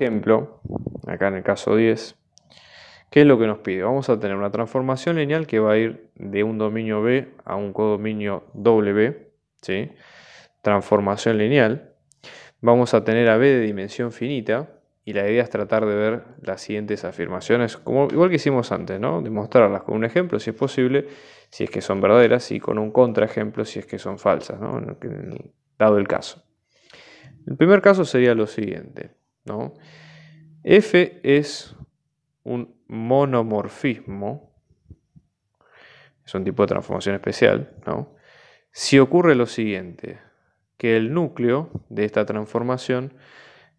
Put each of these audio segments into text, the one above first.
ejemplo, acá en el caso 10, ¿qué es lo que nos pide? Vamos a tener una transformación lineal que va a ir de un dominio B a un codominio W, ¿sí? transformación lineal. Vamos a tener a B de dimensión finita y la idea es tratar de ver las siguientes afirmaciones, como, igual que hicimos antes, ¿no? demostrarlas con un ejemplo si es posible, si es que son verdaderas, y con un contraejemplo si es que son falsas, dado el caso. El primer caso sería lo siguiente. ¿no? F es un monomorfismo, es un tipo de transformación especial, si ocurre lo siguiente, que el núcleo de esta transformación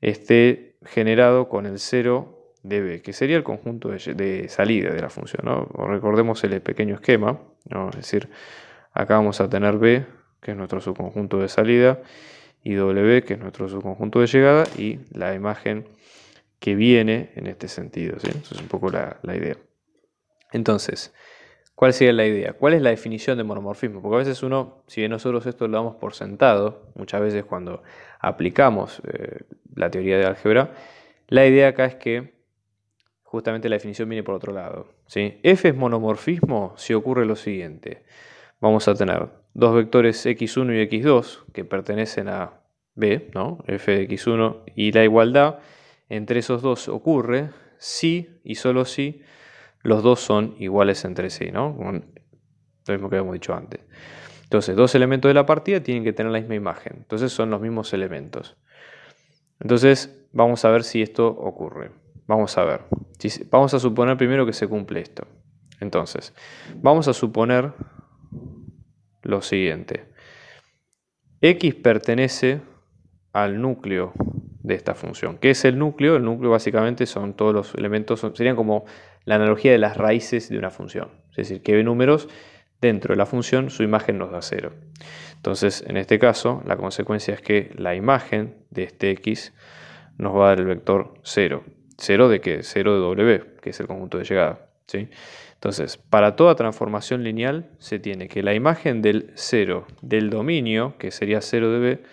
esté generado con el 0 de B, que sería el conjunto de, salida de la función. Recordemos el pequeño esquema, ¿no? es decir, acá vamos a tener B, que es nuestro subconjunto de salida, W, que es nuestro subconjunto de llegada, y la imagen que viene en este sentido. ¿sí? es un poco la, idea. Entonces, ¿cuál sería la idea? ¿Cuál es la definición de monomorfismo? Porque a veces uno, si bien nosotros esto lo damos por sentado, muchas veces cuando aplicamos eh, la teoría de álgebra, la idea acá es que justamente la definición viene por otro lado. F es monomorfismo si ocurre lo siguiente. Vamos a tener dos vectores x1 y x2 que pertenecen a b, ¿no? f de x1 y la igualdad entre esos dos ocurre si y solo si los dos son iguales entre sí, ¿no? Lo mismo que habíamos dicho antes. Entonces, dos elementos de la partida tienen que tener la misma imagen. Entonces, son los mismos elementos. Entonces, vamos a ver si esto ocurre. Vamos a ver. Vamos a suponer primero que se cumple esto. Entonces, vamos a suponer lo siguiente. X pertenece al núcleo de esta función. ¿Qué es el núcleo? El núcleo básicamente son todos los elementos, serían como la analogía de las raíces de una función. Es decir, que números dentro de la función, su imagen nos da cero. Entonces, en este caso, la consecuencia es que la imagen de este x nos va a dar el vector cero. ¿Cero de qué? 0 de W, que es el conjunto de llegada. ¿sí? Entonces, para toda transformación lineal se tiene que la imagen del 0 del dominio, que sería 0 de B,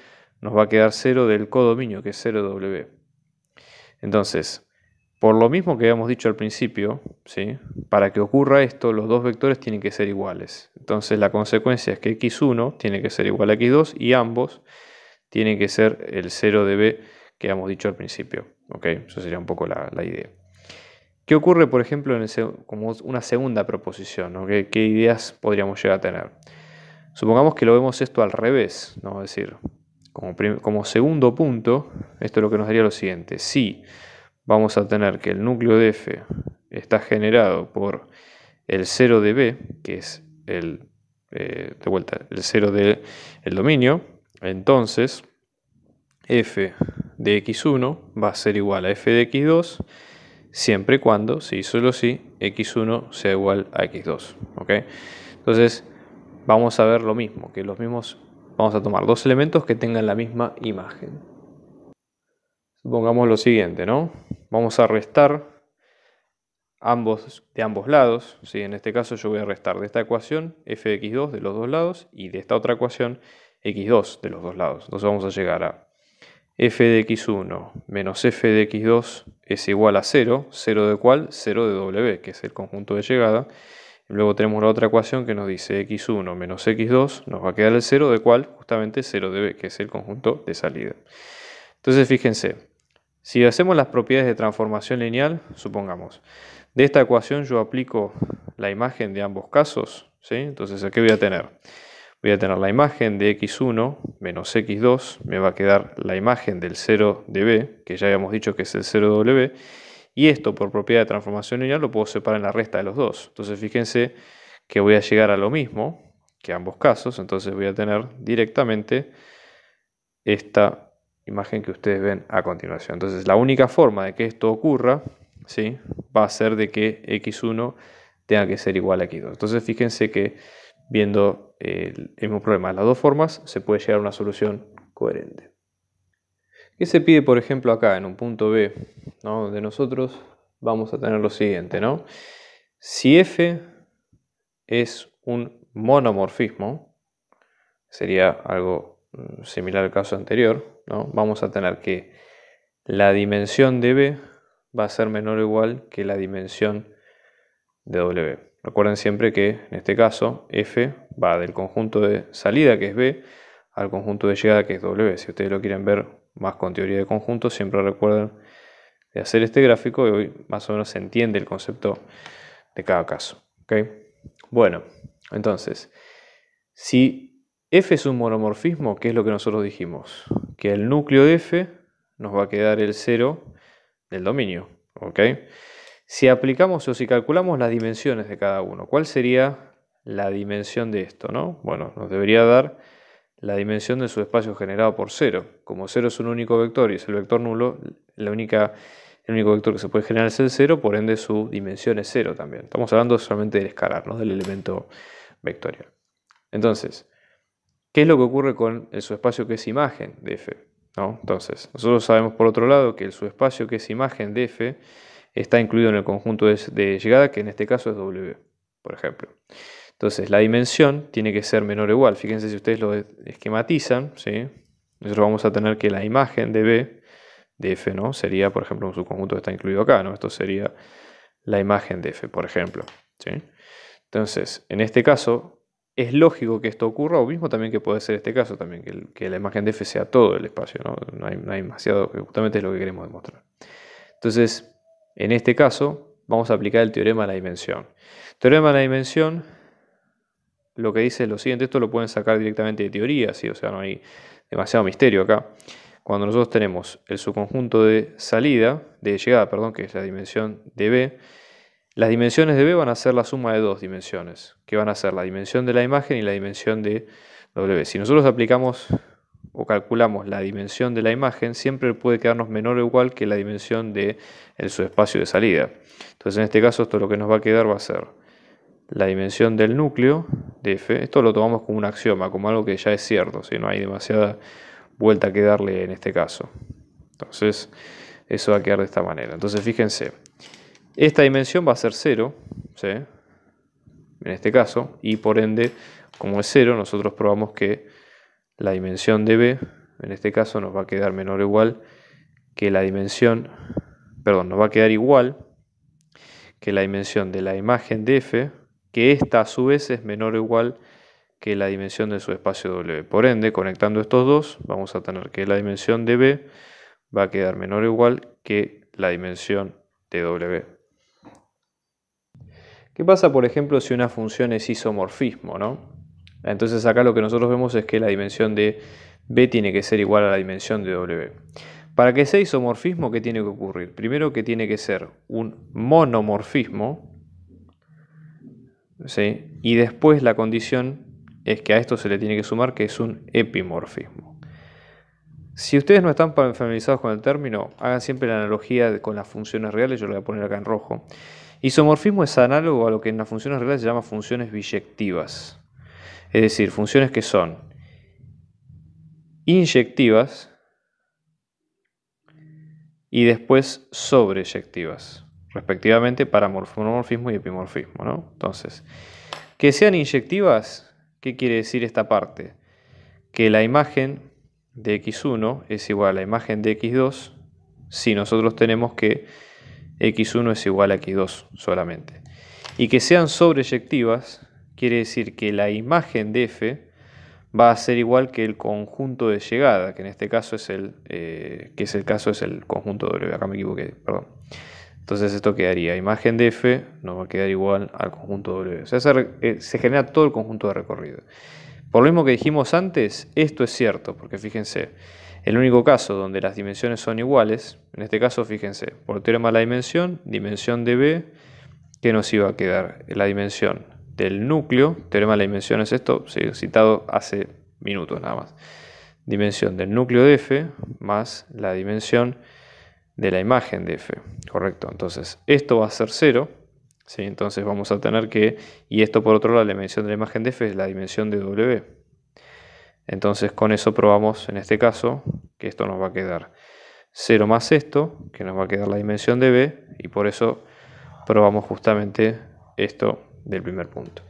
nos va a quedar 0 del codominio, que es 0W. Entonces, por lo mismo que habíamos dicho al principio, ¿sí? para que ocurra esto, los dos vectores tienen que ser iguales. Entonces, la consecuencia es que x1 tiene que ser igual a x2 y ambos tienen que ser el 0 de b que habíamos dicho al principio. ¿ok? Eso sería un poco la idea. ¿Qué ocurre, por ejemplo, en como una segunda proposición? ¿Qué, ideas podríamos llegar a tener? Supongamos que lo vemos esto al revés, es decir, como, segundo punto, esto es lo que nos daría lo siguiente. Si vamos a tener que el núcleo de F está generado por el 0 de B, que es el, eh, de vuelta, el 0 del dominio, entonces f de x1 va a ser igual a f de x2 siempre y cuando, si solo si, x1 sea igual a x2. ¿ok? Entonces, vamos a ver lo mismo, que los mismos, vamos a tomar dos elementos que tengan la misma imagen. Supongamos lo siguiente, ¿no? Vamos a restar ambos, de ambos lados. En este caso yo voy a restar de esta ecuación f x2 de los dos lados y de esta otra ecuación x2 de los dos lados. Entonces vamos a llegar a f de x1 menos f de x2 es igual a 0, 0 de cual 0 de w, que es el conjunto de llegada. Luego tenemos la otra ecuación que nos dice x1 menos x2 nos va a quedar el 0, de cual justamente 0 de b, que es el conjunto de salida. Entonces fíjense, si hacemos las propiedades de transformación lineal, supongamos, de esta ecuación yo aplico la imagen de ambos casos, ¿sí? entonces aquí voy a tener voy a tener la imagen de x1 menos x2, me va a quedar la imagen del 0 de b, que ya habíamos dicho que es el 0w, y esto por propiedad de transformación lineal lo puedo separar en la resta de los dos. Entonces fíjense que voy a llegar a lo mismo que ambos casos, entonces voy a tener directamente esta imagen que ustedes ven a continuación. Entonces la única forma de que esto ocurra ¿sí? va a ser de que x1 tenga que ser igual a x2. Entonces fíjense que viendo eh, el mismo problema de las dos formas, se puede llegar a una solución coherente. ¿Qué se pide, por ejemplo, acá en un punto B? ¿no? Donde nosotros vamos a tener lo siguiente, ¿no? Si F es un monomorfismo, sería algo mm, similar al caso anterior, ¿no? Vamos a tener que la dimensión de B va a ser menor o igual que la dimensión de W. Recuerden siempre que en este caso F va del conjunto de salida que es B al conjunto de llegada que es W. Si ustedes lo quieren ver más con teoría de conjuntos, siempre recuerden de hacer este gráfico y hoy más o menos se entiende el concepto de cada caso. Bueno, entonces, si F es un monomorfismo, ¿qué es lo que nosotros dijimos? Que el núcleo de F nos va a quedar el cero del dominio. ¿okay? Si aplicamos o si calculamos las dimensiones de cada uno, ¿cuál sería la dimensión de esto? ¿no? Bueno, nos debería dar la dimensión de su espacio generado por cero. Como cero es un único vector y es el vector nulo, la única, el único vector que se puede generar es el cero, por ende su dimensión es cero también. Estamos hablando solamente del escalar, ¿no? del elemento vectorial. Entonces, ¿qué es lo que ocurre con el subespacio que es imagen de f? ¿no? Entonces, nosotros sabemos por otro lado que el subespacio que es imagen de f está incluido en el conjunto de, llegada, que en este caso es W, por ejemplo. Entonces la dimensión tiene que ser menor o igual. Fíjense si ustedes lo esquematizan, ¿sí? nosotros vamos a tener que la imagen de B, de F, ¿no? Sería, por ejemplo, un subconjunto que está incluido acá, ¿no? Esto sería la imagen de F, por ejemplo. Entonces, en este caso, es lógico que esto ocurra, o mismo también que puede ser este caso también, que, la imagen de F sea todo el espacio, ¿no? hay, demasiado, justamente es lo que queremos demostrar. Entonces, en este caso, vamos a aplicar el teorema de la dimensión. teorema de la dimensión lo que dice es lo siguiente, esto lo pueden sacar directamente de teoría, ¿sí? o sea, no hay demasiado misterio acá. Cuando nosotros tenemos el subconjunto de salida, de llegada, perdón, que es la dimensión de B, las dimensiones de B van a ser la suma de dos dimensiones, que van a ser la dimensión de la imagen y la dimensión de W. Si nosotros aplicamos o calculamos la dimensión de la imagen, siempre puede quedarnos menor o igual que la dimensión de su espacio de salida. Entonces en este caso esto lo que nos va a quedar va a ser la dimensión del núcleo de F. Esto lo tomamos como un axioma, como algo que ya es cierto, si no hay demasiada vuelta que darle en este caso. Entonces eso va a quedar de esta manera. Entonces fíjense, esta dimensión va a ser 0, en este caso, y por ende, como es 0, nosotros probamos que la dimensión de B, en este caso nos va a quedar menor o igual que la dimensión, perdón, nos va a quedar igual que la dimensión de la imagen de F, que esta a su vez es menor o igual que la dimensión de su espacio W. Por ende, conectando estos dos, vamos a tener que la dimensión de B va a quedar menor o igual que la dimensión de W. ¿Qué pasa, por ejemplo, si una función es isomorfismo, no? Entonces acá lo que nosotros vemos es que la dimensión de B tiene que ser igual a la dimensión de W. Para que sea isomorfismo, ¿qué tiene que ocurrir? Primero que tiene que ser un monomorfismo, y después la condición es que a esto se le tiene que sumar que es un epimorfismo. Si ustedes no están familiarizados con el término, hagan siempre la analogía con las funciones reales, yo lo voy a poner acá en rojo. Isomorfismo es análogo a lo que en las funciones reales se llama funciones biyectivas. Es decir, funciones que son inyectivas y después sobreyectivas, respectivamente para morfomorfismo y epimorfismo. Entonces, que sean inyectivas, ¿qué quiere decir esta parte? Que la imagen de x1 es igual a la imagen de x2 si nosotros tenemos que x1 es igual a x2 solamente. Y que sean sobreyectivas Quiere decir que la imagen de f va a ser igual que el conjunto de llegada, que en este caso es el, eh, que es el caso es el conjunto W, acá me equivoqué, perdón. Entonces esto quedaría, imagen de F nos va a quedar igual al conjunto W. O sea, eh, se, genera todo el conjunto de recorrido. Por lo mismo que dijimos antes, esto es cierto, porque fíjense, el único caso donde las dimensiones son iguales, en este caso fíjense, por teorema de la dimensión, dimensión de B, ¿qué nos iba a quedar? La dimensión del núcleo, teorema de la dimensión es esto, citado hace minutos nada más. Dimensión del núcleo de F más la dimensión de la imagen de F, correcto. Entonces esto va a ser 0, ¿sí? entonces vamos a tener que, y esto por otro lado, la dimensión de la imagen de F es la dimensión de W. Entonces con eso probamos en este caso que esto nos va a quedar 0 más esto, que nos va a quedar la dimensión de B, y por eso probamos justamente esto del primer punto.